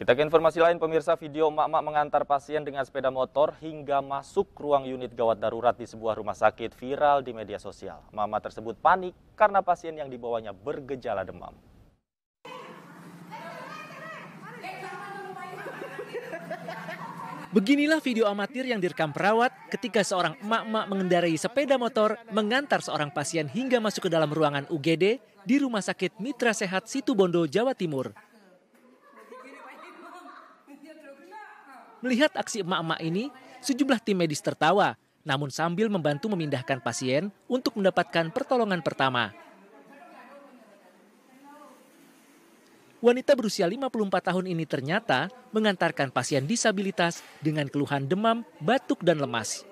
Kita ke informasi lain pemirsa, video mak-mak mengantar pasien dengan sepeda motor hingga masuk ruang unit gawat darurat di sebuah rumah sakit viral di media sosial. Mama tersebut panik karena pasien yang dibawanya bergejala demam. Beginilah video amatir yang direkam perawat ketika seorang emak-emak mengendarai sepeda motor mengantar seorang pasien hingga masuk ke dalam ruangan UGD di Rumah Sakit Mitra Sehat Situbondo, Jawa Timur. Melihat aksi emak-emak ini, sejumlah tim medis tertawa, namun sambil membantu memindahkan pasien untuk mendapatkan pertolongan pertama. Wanita berusia 54 tahun ini ternyata mengantarkan pasien disabilitas dengan keluhan demam, batuk, dan lemas.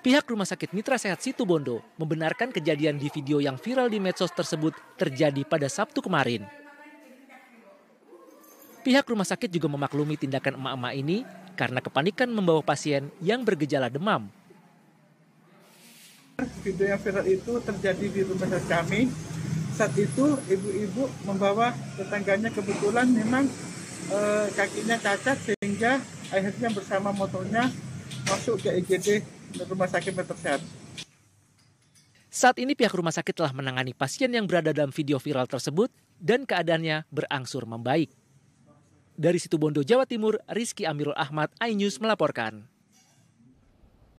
Pihak Rumah Sakit Mitra Sehat Situbondo membenarkan kejadian di video yang viral di medsos tersebut terjadi pada Sabtu kemarin. Pihak rumah sakit juga memaklumi tindakan emak-emak ini karena kepanikan membawa pasien yang bergejala demam. Video yang viral itu terjadi di rumah sakit kami. Saat itu ibu-ibu membawa tetangganya kebetulan memang e, kakinya cacat sehingga akhirnya bersama motornya masuk ke IGD rumah sakit Petersen. Saat ini pihak rumah sakit telah menangani pasien yang berada dalam video viral tersebut dan keadaannya berangsur membaik. Dari Situbondo, Jawa Timur, Rizky Amirul Ahmad, iNews melaporkan.